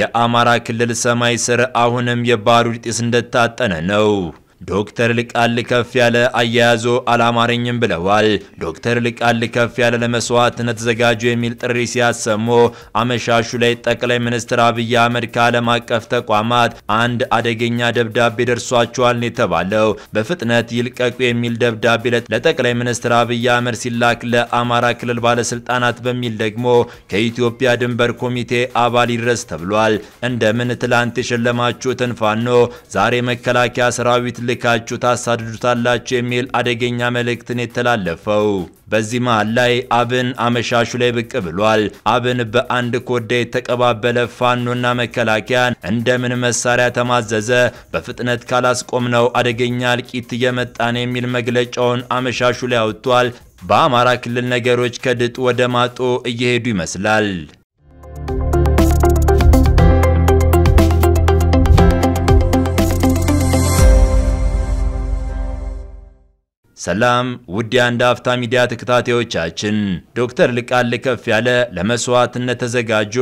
የአማራ ክልል ሰማይ ስር አሁንም የባሩድ ጢስ እንደታጠነ ነው። ዶክተር ልቃል ከፍ ያለ አያያዞ አላማረኝም ብለዋል። ዶክተር ልቃል ከፍ ያለ ለመስዋዕትነት ዘጋጁ የሚል ጥሪ ሲያሰሙ አመሻሹ ላይ ጠቅላይ ሚኒስትር አብይ አህመድ ከዓለም አቀፍ ተቋማት አንድ አደገኛ ደብዳቤ ደርሷቸዋል ነው የተባለው። በፍጥነት ይልቀቁ የሚል ደብዳቤ ለጠቅላይ ሚኒስትር አብይ አህመድ ሲላክ ለአማራ ክልል ባለስልጣናት በሚል ደግሞ ከኢትዮጵያ ድንበር ኮሚቴ አባል ይድረስ ተብሏል። እንደምን ትላንት የሸለማችሁትን ፋኖ ዛሬ መከላከያ ሰራዊት ልካችሁ ታሳድዱታላችሁ የሚል አደገኛ መልእክትን የተላለፈው። በዚህ መሃል ላይ አብን አመሻሹ ላይ ብቅ ብሏል። አብን በአንድ ኮዳ የተቀባበለ ፋኖና መከላከያን እንደምን መሳሪያ ተማዘዘ። በፍጥነት ካላስቆም ነው አደገኛ እልቂት እየመጣን የሚል መግለጫውን አመሻሹ ላይ አውጥቷል። በአማራ ክልል ነገሮች ከድጡ ወደ ማጡ እየሄዱ ይመስላል። ሰላም ውድ የአንድ አፍታ ሚዲያ ተከታታዮቻችን፣ ዶክተር ልቃል ከፍ ያለ ለመስዋዕትነት ተዘጋጆ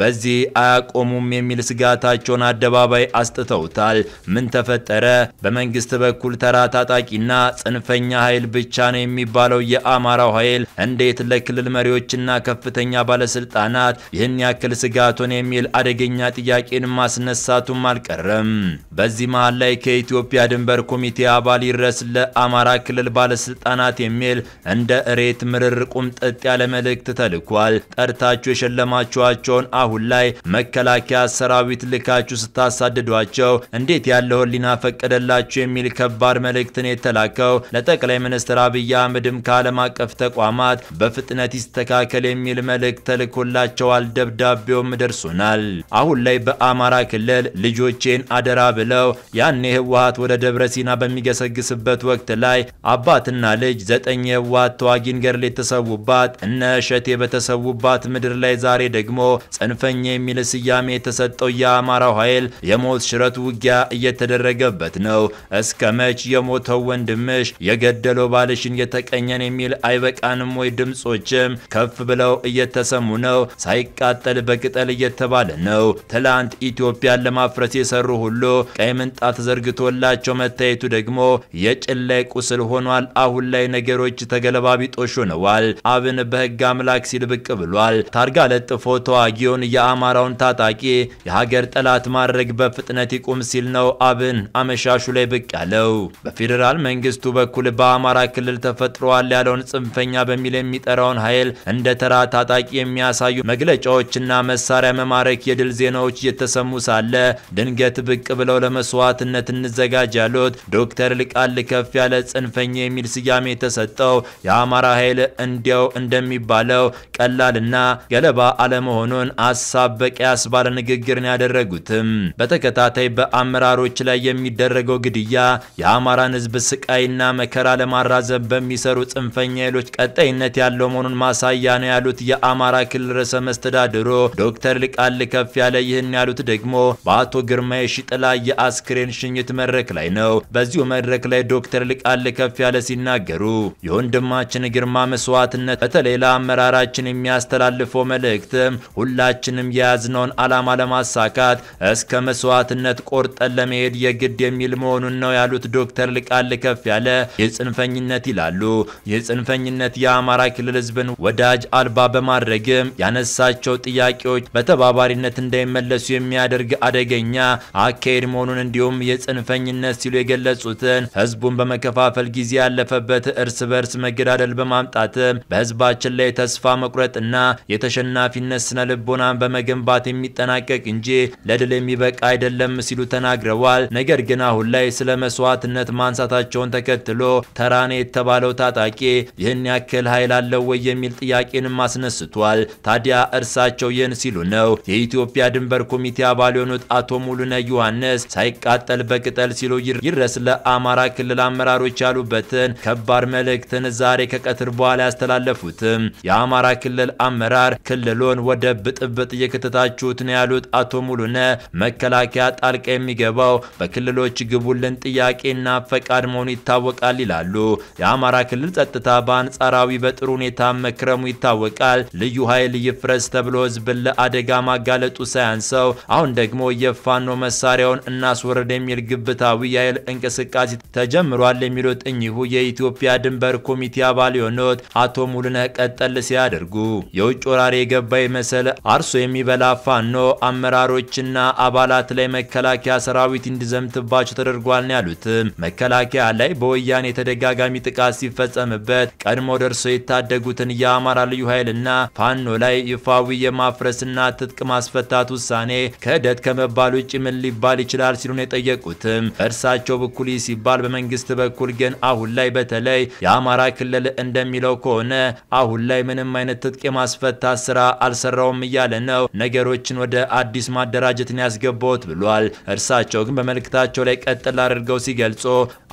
በዚህ አያቆሙም የሚል ስጋታቸውን አደባባይ አስጥተውታል። ምን ተፈጠረ? በመንግስት በኩል ተራ ታጣቂና ጽንፈኛ ኃይል ብቻ ነው የሚባለው የአማራው ኃይል እንዴት ለክልል መሪዎችና ከፍተኛ ባለስልጣናት ይህን ያክል ስጋቱን የሚል አደገኛ ጥያቄን ማስነሳቱም አልቀረም። በዚህ መሃል ላይ ከኢትዮጵያ ድንበር ኮሚቴ አባል ይድረስ ለአማራ ክልል ክልል ባለስልጣናት የሚል እንደ እሬት ምርር ቁምጥጥ ያለ መልእክት ተልኳል። ጠርታችሁ የሸለማችኋቸውን አሁን ላይ መከላከያ ሰራዊት ልካችሁ ስታሳድዷቸው እንዴት ያለ ሕሊና ፈቀደላችሁ የሚል ከባድ መልእክትን የተላከው ለጠቅላይ ሚኒስትር አብይ አህመድም ከዓለም አቀፍ ተቋማት በፍጥነት ይስተካከል የሚል መልእክት ተልኮላቸዋል። ደብዳቤውም ደርሶናል። አሁን ላይ በአማራ ክልል ልጆቼን አደራ ብለው ያኔ ህወሀት ወደ ደብረ ሲና በሚገሰግስበት ወቅት ላይ አባትና ልጅ ዘጠኝ የዋት ተዋጊን ገርል የተሰዉባት እነ እሸቴ በተሰዉባት ምድር ላይ ዛሬ ደግሞ ጽንፈኛ የሚል ስያሜ የተሰጠው የአማራው ኃይል የሞት ሽረት ውጊያ እየተደረገበት ነው። እስከ መች የሞተው ወንድምሽ የገደለው ባልሽን የተቀኘን የሚል አይበቃንም ወይ? ድምጾችም ከፍ ብለው እየተሰሙ ነው። ሳይቃጠል በቅጠል እየተባለ ነው። ትላንት ኢትዮጵያን ለማፍረስ የሰሩ ሁሉ ቀይ ምንጣት ዘርግቶላቸው መታየቱ ደግሞ የጭላይ ቁስል ሆኖ ሆኗል። አሁን ላይ ነገሮች ተገለባቢጦሽ ሆነዋል። አብን በህግ አምላክ ሲል ብቅ ብሏል። ታርጋ ለጥፎ ተዋጊውን የአማራውን ታጣቂ የሀገር ጠላት ማድረግ በፍጥነት ይቁም ሲል ነው አብን አመሻሹ ላይ ብቅ ያለው። በፌዴራል መንግስቱ በኩል በአማራ ክልል ተፈጥሯል ያለውን ጽንፈኛ በሚል የሚጠራውን ኃይል እንደ ተራ ታጣቂ የሚያሳዩ መግለጫዎችና መሳሪያ መማረክ የድል ዜናዎች እየተሰሙ ሳለ ድንገት ብቅ ብለው ለመስዋዕትነት እንዘጋጅ ያሉት ዶክተር ልቃል ከፍ ያለ ጽንፈኛ ተገኘ የሚል ስያሜ የተሰጠው የአማራ ኃይል እንዲያው እንደሚባለው ቀላልና ገለባ አለመሆኑን አሳብ በቂ ባለ ንግግርን ያደረጉትም በተከታታይ በአመራሮች ላይ የሚደረገው ግድያ የአማራን ህዝብ ስቃይና መከራ ለማራዘም በሚሰሩ ጽንፈኛ ኃይሎች ቀጣይነት ያለው መሆኑን ማሳያ ነው ያሉት የአማራ ክልል ርዕሰ መስተዳድሩ ዶክተር ልቃል ከፍ ያለ ይህን ያሉት ደግሞ በአቶ ግርማ የሺጥላ የአስክሬን ሽኝት መድረክ ላይ ነው። በዚሁ መድረክ ላይ ዶክተር ልቃል ከፍ ያለ ሲናገሩ የወንድማችን ግርማ መስዋዕትነት በተለይ ለአመራራችን የሚያስተላልፈው መልእክት ሁላችንም የያዝነውን ዓላማ ለማሳካት እስከ መስዋዕትነት ቆርጠን ለመሄድ የግድ የሚል መሆኑን ነው ያሉት ዶክተር ልቃል ከፍ ያለ የጽንፈኝነት ይላሉ። የጽንፈኝነት ጽንፈኝነት የአማራ ክልል ህዝብን ወዳጅ አልባ በማድረግም ያነሳቸው ጥያቄዎች በተባባሪነት እንዳይመለሱ የሚያደርግ አደገኛ አካሄድ መሆኑን እንዲሁም የጽንፈኝነት ሲሉ የገለጹትን ህዝቡን በመከፋፈል ጊዜ ጊዜ ያለፈበት እርስ በርስ መገዳደል በማምጣት በህዝባችን ላይ ተስፋ መቁረጥና የተሸናፊነት ስነ ልቦናን በመገንባት የሚጠናቀቅ እንጂ ለድል የሚበቃ አይደለም ሲሉ ተናግረዋል። ነገር ግን አሁን ላይ ስለ መስዋዕትነት ማንሳታቸውን ተከትሎ ተራኔ የተባለው ታጣቂ ይህን ያክል ኃይል አለው ወይ የሚል ጥያቄንም አስነስቷል። ታዲያ እርሳቸው ይህን ሲሉ ነው የኢትዮጵያ ድንበር ኮሚቴ አባል የሆኑት አቶ ሙሉነ ዮሐንስ ሳይቃጠል በቅጠል ሲሉ ይረስ ለአማራ ክልል አመራሮች ያሉበት የተጻፈበትን ከባድ መልእክትን ዛሬ ከቀትር በኋላ ያስተላለፉትም የአማራ ክልል አመራር ክልሉን ወደ ብጥብጥ እየከተታችሁት ነው ያሉት አቶ ሙሉነ መከላከያ ጣልቃ የሚገባው በክልሎች ግቡልን ጥያቄና ፈቃድ መሆኑ ይታወቃል ይላሉ። የአማራ ክልል ጸጥታ በአንጻራዊ በጥሩ ሁኔታ መክረሙ ይታወቃል። ልዩ ኃይል ይፍረስ ተብሎ ህዝብን ለአደጋ ማጋለጡ ሳያንሰው አሁን ደግሞ የፋኖ መሳሪያውን እናስወረድ የሚል ግብታዊ የኃይል እንቅስቃሴ ተጀምሯል የሚሉት እኚ የዚሁ የኢትዮጵያ ድንበር ኮሚቴ አባል የሆኑት አቶ ሙሉነ ቀጠል ሲያደርጉ የውጭ ወራሪ የገባ መሰል አርሶ የሚበላ ፋኖ አመራሮችና አባላት ላይ መከላከያ ሰራዊት እንዲዘምትባቸው ተደርጓል ነው ያሉትም። መከላከያ ላይ በወያኔ ተደጋጋሚ ጥቃት ሲፈጸምበት ቀድሞ ደርሰው የታደጉትን የአማራ ልዩ ኃይልና ፋኖ ላይ ይፋዊ የማፍረስና ትጥቅ ማስፈታት ውሳኔ ክህደት ከመባል ውጭ ምን ሊባል ይችላል ነው የጠየቁትም በእርሳቸው በኩል ሲባል በመንግስት በኩል ግን አሁን ላይ በተለይ የአማራ ክልል እንደሚለው ከሆነ አሁን ላይ ምንም አይነት ትጥቅ የማስፈታት ስራ አልሰራውም እያለ ነው ነገሮችን ወደ አዲስ ማደራጀትን ያስገባውት ብሏል። እርሳቸው ግን በመልእክታቸው ላይ ቀጥል አድርገው ሲገልጾ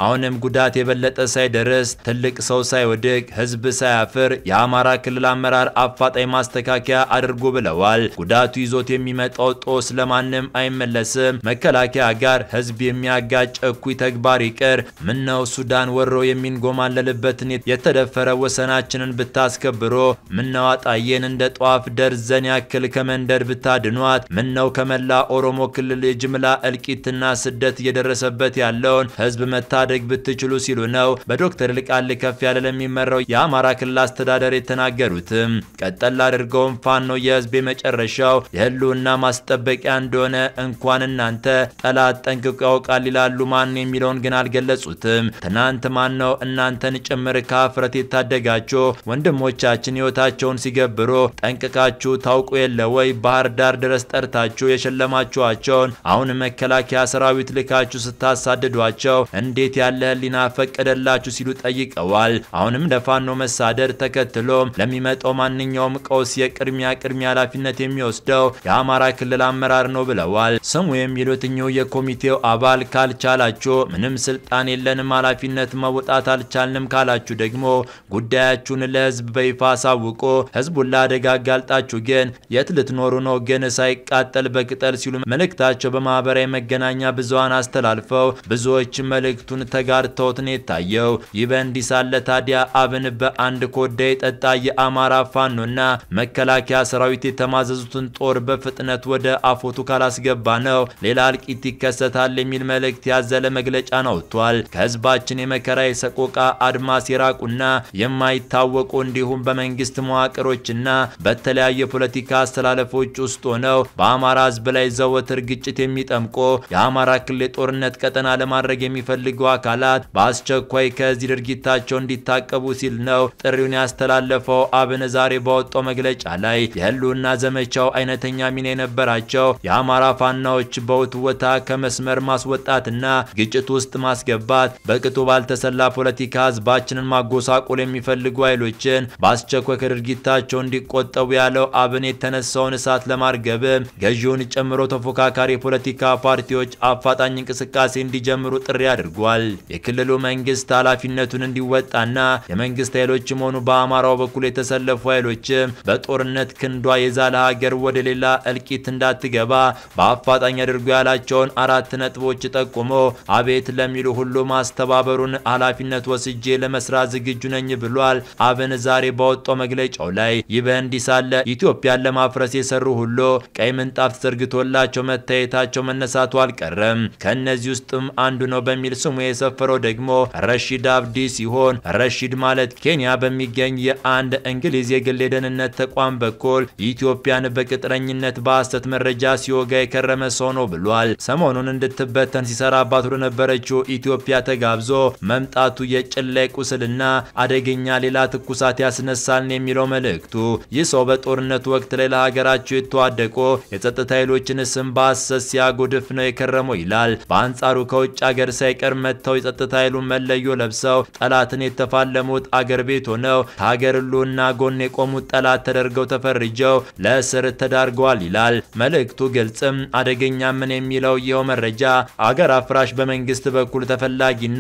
አሁንም ጉዳት የበለጠ ሳይደርስ ትልቅ ሰው ሳይወድቅ ህዝብ ሳያፍር የአማራ ክልል አመራር አፋጣኝ ማስተካከያ አድርጎ ብለዋል። ጉዳቱ ይዞት የሚመጣው ጦስ ለማንም አይመለስም። መከላከያ ጋር ህዝብ የሚያጋጭ እኩይ ተግባር ይቅር። ምነው ሱዳን ወር ወሮ የሚንጎማለልበትን የተደፈረ ወሰናችንን ብታስከብሮ ምነዋ ጣዬን እንደ ጧፍ ደርዘን ያክል ከመንደር ብታድኗት፣ ምነው ከመላ ኦሮሞ ክልል የጅምላ እልቂትና ስደት እየደረሰበት ያለውን ህዝብ መታደግ ብትችሉ ሲሉ ነው በዶክተር ይልቃል ከፍ ያለ ለሚመራው የአማራ ክልል አስተዳደር የተናገሩትም። ቀጠል አድርገውም ፋኖ የህዝብ የመጨረሻው የህልውና ማስጠበቂያ እንደሆነ እንኳን እናንተ ጠላት ጠንቅቆ ያውቃል ይላሉ። ማን የሚለውን ግን አልገለጹትም። ትናንት ማን ነው እናንተን ጭምር ከአፍረት የታደጋችሁ? ወንድሞቻችን ሕይወታቸውን ሲገብሩ ጠንቅቃችሁ ታውቁ የለ ወይ? ባህር ዳር ድረስ ጠርታችሁ የሸለማችኋቸውን አሁን መከላከያ ሰራዊት ልካችሁ ስታሳድዷቸው እንዴት ያለ ሕሊና ፈቀደላችሁ? ሲሉ ጠይቀዋል። አሁንም ለፋኖ መሳደር ተከትሎም ለሚመጣው ማንኛውም ቀውስ የቅድሚያ ቅድሚያ ኃላፊነት የሚወስደው የአማራ ክልል አመራር ነው ብለዋል። ስሙ የሚሉትኛው የኮሚቴው አባል ካልቻላችሁ ምንም ስልጣን የለንም ኃላፊነት ማውጣት አልቻልንም ካላችሁ ደግሞ ጉዳያችሁን ለህዝብ በይፋ አሳውቆ ህዝቡን ለአደጋ አጋልጣችሁ ግን የት ልትኖሩ ነው ግን ሳይቃጠል በቅጠል ሲሉ መልእክታቸው በማህበራዊ መገናኛ ብዙሃን አስተላልፈው ብዙዎች መልእክቱን ተጋርተውት ነው የታየው። ይህ በእንዲህ ሳለ ታዲያ አብን በአንድ ኮዳ የጠጣ የአማራ ፋኖና መከላከያ ሰራዊት የተማዘዙትን ጦር በፍጥነት ወደ አፎቱ ካላስገባ ነው ሌላ እልቂት ይከሰታል የሚል መልእክት ያዘለ መግለጫ አውጥቷል። ከህዝባችን የመከራ የመከራ የሰቆቃ አድማስ የራቁና የማይታወቁ እንዲሁም በመንግስት መዋቅሮችና በተለያዩ የፖለቲካ አስተላለፎች ውስጥ ሆነው በአማራ ህዝብ ላይ ዘወትር ግጭት የሚጠምቆ የአማራ ክልል የጦርነት ቀጠና ለማድረግ የሚፈልጉ አካላት በአስቸኳይ ከዚህ ድርጊታቸው እንዲታቀቡ ሲል ነው ጥሪውን ያስተላለፈው። አብን ዛሬ ባወጣው መግለጫ ላይ የህልውና ዘመቻው አይነተኛ ሚና የነበራቸው የአማራ ፋናዎች በውትወታ ከመስመር ማስወጣትና ግጭት ውስጥ ማስገባት በቅጡ ባልተሰ በተሰላ ፖለቲካ ህዝባችንን ማጎሳቆል የሚፈልጉ ኃይሎችን በአስቸኳይ ከድርጊታቸው እንዲቆጠቡ ያለው አብን የተነሳውን እሳት ለማርገብም ገዢውን ጨምሮ ተፎካካሪ የፖለቲካ ፓርቲዎች አፋጣኝ እንቅስቃሴ እንዲጀምሩ ጥሪ አድርጓል። የክልሉ መንግስት ኃላፊነቱን እንዲወጣና የመንግስት ኃይሎችም ሆኑ በአማራው በኩል የተሰለፉ ኃይሎችም በጦርነት ክንዷ የዛለ ሀገር ወደ ሌላ እልቂት እንዳትገባ በአፋጣኝ አድርጎ ያላቸውን አራት ነጥቦች ጠቁሞ አቤት ለሚሉ ሁሉ ማስተባበሩን ኃላፊነት ወስጄ ለመስራት ዝግጁ ነኝ ብሏል። አብን ዛሬ ባወጣው መግለጫው ላይ ይህ በእንዲህ ሳለ ኢትዮጵያን ለማፍረስ የሰሩ ሁሉ ቀይ ምንጣፍ ተዘርግቶላቸው መታየታቸው መነሳቱ አልቀረም። ከእነዚህ ውስጥም አንዱ ነው በሚል ስሙ የሰፈረው ደግሞ ረሺድ አብዲ ሲሆን ረሺድ ማለት ኬንያ በሚገኝ የአንድ እንግሊዝ የግል የደህንነት ተቋም በኩል ኢትዮጵያን በቅጥረኝነት በሐሰት መረጃ ሲወጋ የከረመ ሰው ነው ብሏል። ሰሞኑን እንድትበተን ሲሰራባት ወደ ለነበረችው ኢትዮጵያ ተጋብዞ መም መምጣቱ የጭን ላይ ቁስልና አደገኛ ሌላ ትኩሳት ያስነሳልን የሚለው መልእክቱ ይህ ሰው በጦርነት ወቅት ላይ ለሀገራቸው የተዋደቆ የጸጥታ ኃይሎችን ስም በአሰስ ሲያጎድፍ ነው የከረመው ይላል። በአንጻሩ ከውጭ አገር ሳይቀር መጥተው የጸጥታ ኃይሉን መለዮ ለብሰው ጠላትን የተፋለሙት አገር ቤት ሆነው ከሀገር ሉና ጎን የቆሙት ጠላት ተደርገው ተፈርጀው ለእስር ተዳርገዋል ይላል መልእክቱ። ግልጽም አደገኛ ምን የሚለው ይኸው መረጃ አገር አፍራሽ በመንግስት በኩል ተፈላጊና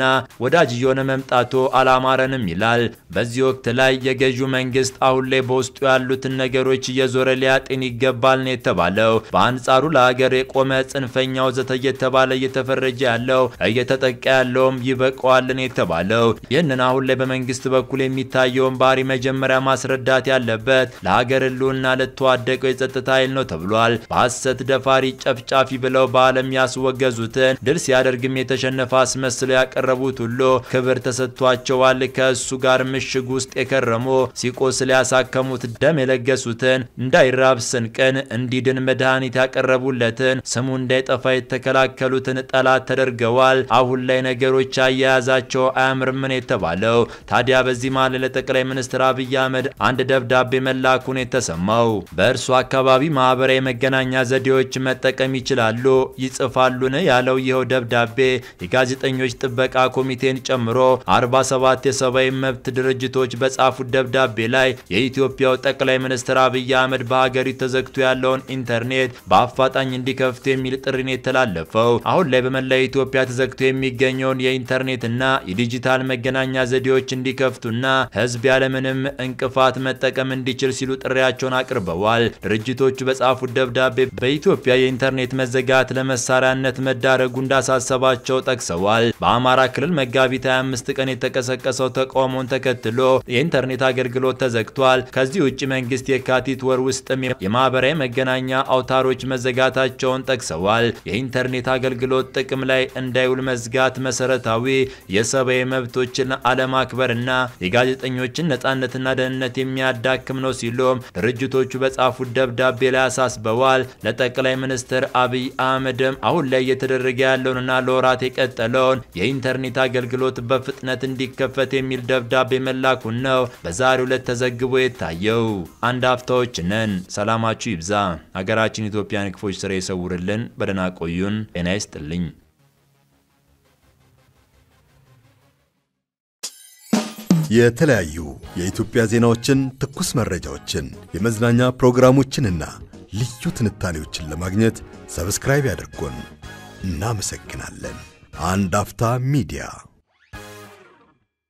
ወዳ። አዋጅ እየሆነ መምጣቱ አላማረንም ይላል። በዚህ ወቅት ላይ የገዢው መንግስት አሁን ላይ በውስጡ ያሉትን ነገሮች እየዞረ ሊያጤን ይገባል ነው የተባለው። በአንጻሩ ለሀገር የቆመ ጽንፈኛ ወዘተ እየተባለ እየተፈረጀ ያለው እየተጠቃ ያለውም ይበቀዋልን የተባለው። ይህንን አሁን ላይ በመንግስት በኩል የሚታየውን ባህሪ መጀመሪያ ማስረዳት ያለበት ለሀገር ህልውና ለተዋደቀው የጸጥታ ኃይል ነው ተብሏል። በሐሰት ደፋሪ ጨፍጫፊ ብለው በዓለም ያስወገዙትን ድል ሲያደርግም የተሸነፈ አስመስለው ያቀረቡት ሁሉ ክብር ተሰጥቷቸዋል። ከእሱ ጋር ምሽግ ውስጥ የከረሙ ሲቆስል ያሳከሙት፣ ደም የለገሱትን፣ እንዳይራብ ስንቅን፣ እንዲድን መድኃኒት ያቀረቡለትን፣ ስሙ እንዳይጠፋ የተከላከሉትን ጠላት ተደርገዋል። አሁን ላይ ነገሮች አያያዛቸው አያምርምን የተባለው ታዲያ በዚህ መሃል ለጠቅላይ ሚኒስትር አብይ አህመድ አንድ ደብዳቤ መላኩን የተሰማው በእርሱ አካባቢ ማህበራዊ መገናኛ ዘዴዎች መጠቀም ይችላሉ ይጽፋሉን ያለው ይኸው ደብዳቤ የጋዜጠኞች ጥበቃ ኮሚቴን ጨምሮ 47 የሰብአዊ መብት ድርጅቶች በጻፉት ደብዳቤ ላይ የኢትዮጵያው ጠቅላይ ሚኒስትር አብይ አህመድ በሀገሪቱ ተዘግቶ ያለውን ኢንተርኔት በአፋጣኝ እንዲከፍቱ የሚል ጥሪን የተላለፈው አሁን ላይ በመላ ኢትዮጵያ ተዘግቶ የሚገኘውን የኢንተርኔትና የዲጂታል መገናኛ ዘዴዎች እንዲከፍቱና ህዝብ ያለምንም እንቅፋት መጠቀም እንዲችል ሲሉ ጥሪያቸውን አቅርበዋል። ድርጅቶቹ በጻፉት ደብዳቤ በኢትዮጵያ የኢንተርኔት መዘጋት ለመሳሪያነት መዳረጉ እንዳሳሰባቸው ጠቅሰዋል። በአማራ ክልል መጋቢ መጋቢት 25 ቀን የተቀሰቀሰው ተቃውሞን ተከትሎ የኢንተርኔት አገልግሎት ተዘግቷል። ከዚህ ውጭ መንግስት የካቲት ወር ውስጥም የማህበራዊ መገናኛ አውታሮች መዘጋታቸውን ጠቅሰዋል። የኢንተርኔት አገልግሎት ጥቅም ላይ እንዳይውል መዝጋት መሰረታዊ የሰብአዊ መብቶችን አለማክበርና የጋዜጠኞችን ነጻነትና ደህንነት የሚያዳክም ነው ሲሉም ድርጅቶቹ በጻፉት ደብዳቤ ላይ አሳስበዋል። ለጠቅላይ ሚኒስትር አብይ አህመድም አሁን ላይ እየተደረገ ያለውንና ለወራት የቀጠለውን የኢንተርኔት አገልግሎት ችሎት በፍጥነት እንዲከፈት የሚል ደብዳቤ መላኩን ነው በዛሬው ዕለት ተዘግቦ የታየው። አንድ አፍታዎች ነን። ሰላማችሁ ይብዛ። ሀገራችን ኢትዮጵያን ክፎች ስራ ይሰውርልን። በደህና ቆዩን። ጤና ይስጥልኝ። የተለያዩ የኢትዮጵያ ዜናዎችን፣ ትኩስ መረጃዎችን፣ የመዝናኛ ፕሮግራሞችንና ልዩ ትንታኔዎችን ለማግኘት ሰብስክራይብ ያድርጎን። እናመሰግናለን። አንድ አፍታ ሚዲያ